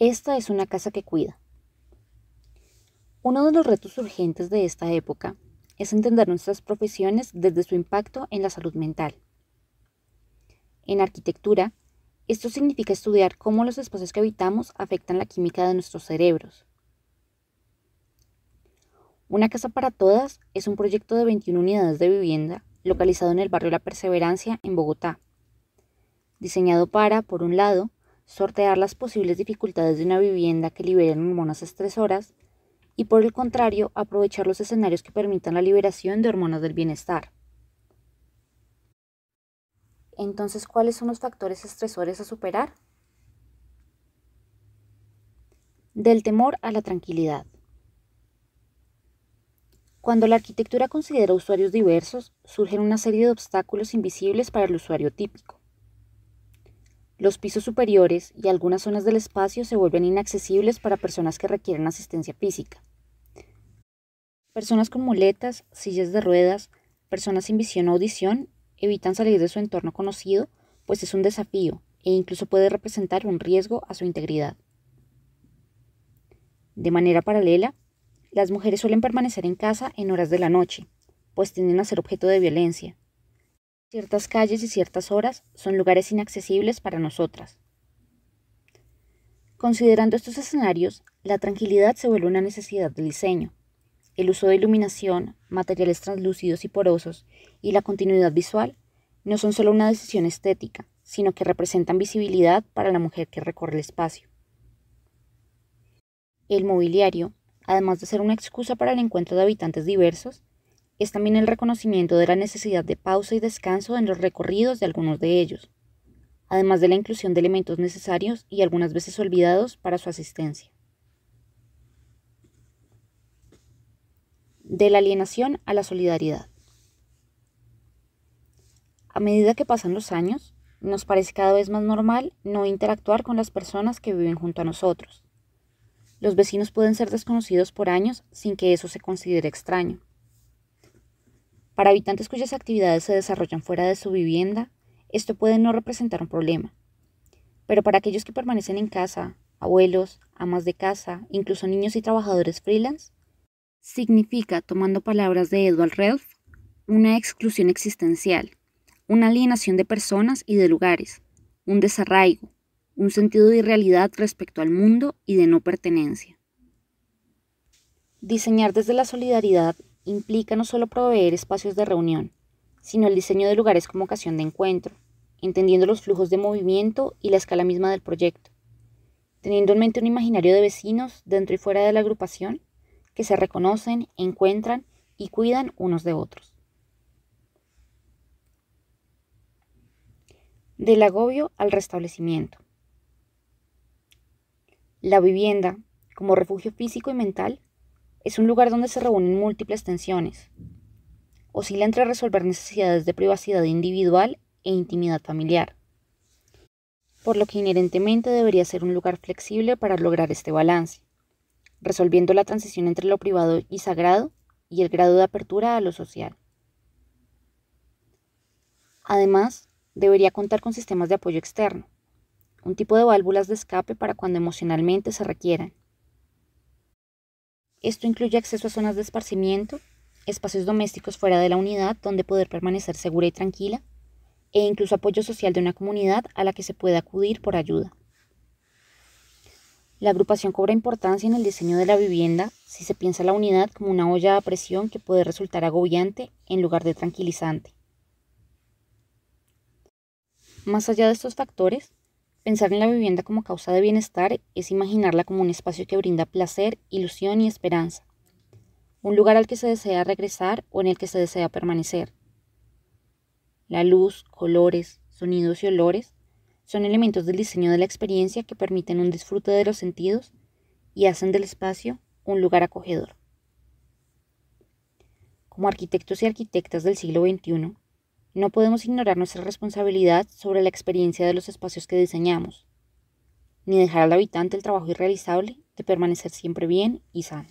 Esta es una casa que cuida. Uno de los retos urgentes de esta época es entender nuestras profesiones desde su impacto en la salud mental. En arquitectura, esto significa estudiar cómo los espacios que habitamos afectan la química de nuestros cerebros. Una casa para todas es un proyecto de 21 unidades de vivienda localizado en el barrio La Perseverancia, en Bogotá, diseñado para, por un lado, sortear las posibles dificultades de una vivienda que liberen hormonas estresoras y por el contrario aprovechar los escenarios que permitan la liberación de hormonas del bienestar. Entonces, ¿cuáles son los factores estresores a superar? Del temor a la tranquilidad. Cuando la arquitectura considera usuarios diversos, surgen una serie de obstáculos invisibles para el usuario típico. Los pisos superiores y algunas zonas del espacio se vuelven inaccesibles para personas que requieren asistencia física. Personas con muletas, sillas de ruedas, personas sin visión o audición evitan salir de su entorno conocido, pues es un desafío e incluso puede representar un riesgo a su integridad. De manera paralela, las mujeres suelen permanecer en casa en horas de la noche, pues tienden a ser objeto de violencia, Ciertas calles y ciertas horas son lugares inaccesibles para nosotras. Considerando estos escenarios, la tranquilidad se vuelve una necesidad del diseño. El uso de iluminación, materiales translúcidos y porosos y la continuidad visual no son solo una decisión estética, sino que representan visibilidad para la mujer que recorre el espacio. El mobiliario, además de ser una excusa para el encuentro de habitantes diversos, es también el reconocimiento de la necesidad de pausa y descanso en los recorridos de algunos de ellos, además de la inclusión de elementos necesarios y algunas veces olvidados para su asistencia. De la alienación a la solidaridad. A medida que pasan los años, nos parece cada vez más normal no interactuar con las personas que viven junto a nosotros. Los vecinos pueden ser desconocidos por años sin que eso se considere extraño. Para habitantes cuyas actividades se desarrollan fuera de su vivienda, esto puede no representar un problema. Pero para aquellos que permanecen en casa, abuelos, amas de casa, incluso niños y trabajadores freelance, significa, tomando palabras de Edward Relf, una exclusión existencial, una alienación de personas y de lugares, un desarraigo, un sentido de irrealidad respecto al mundo y de no pertenencia. Diseñar desde la solidaridad implica no solo proveer espacios de reunión, sino el diseño de lugares como ocasión de encuentro, entendiendo los flujos de movimiento y la escala misma del proyecto, teniendo en mente un imaginario de vecinos dentro y fuera de la agrupación que se reconocen, encuentran y cuidan unos de otros. Del agobio al restablecimiento. La vivienda, como refugio físico y mental, es un lugar donde se reúnen múltiples tensiones. Oscila entre resolver necesidades de privacidad individual e intimidad familiar, por lo que inherentemente debería ser un lugar flexible para lograr este balance, resolviendo la transición entre lo privado y sagrado y el grado de apertura a lo social. Además, debería contar con sistemas de apoyo externo, un tipo de válvulas de escape para cuando emocionalmente se requieran, esto incluye acceso a zonas de esparcimiento, espacios domésticos fuera de la unidad donde poder permanecer segura y tranquila, e incluso apoyo social de una comunidad a la que se pueda acudir por ayuda. La agrupación cobra importancia en el diseño de la vivienda si se piensa la unidad como una olla a presión que puede resultar agobiante en lugar de tranquilizante. Más allá de estos factores, Pensar en la vivienda como causa de bienestar es imaginarla como un espacio que brinda placer, ilusión y esperanza. Un lugar al que se desea regresar o en el que se desea permanecer. La luz, colores, sonidos y olores son elementos del diseño de la experiencia que permiten un disfrute de los sentidos y hacen del espacio un lugar acogedor. Como arquitectos y arquitectas del siglo XXI, no podemos ignorar nuestra responsabilidad sobre la experiencia de los espacios que diseñamos, ni dejar al habitante el trabajo irrealizable de permanecer siempre bien y sano.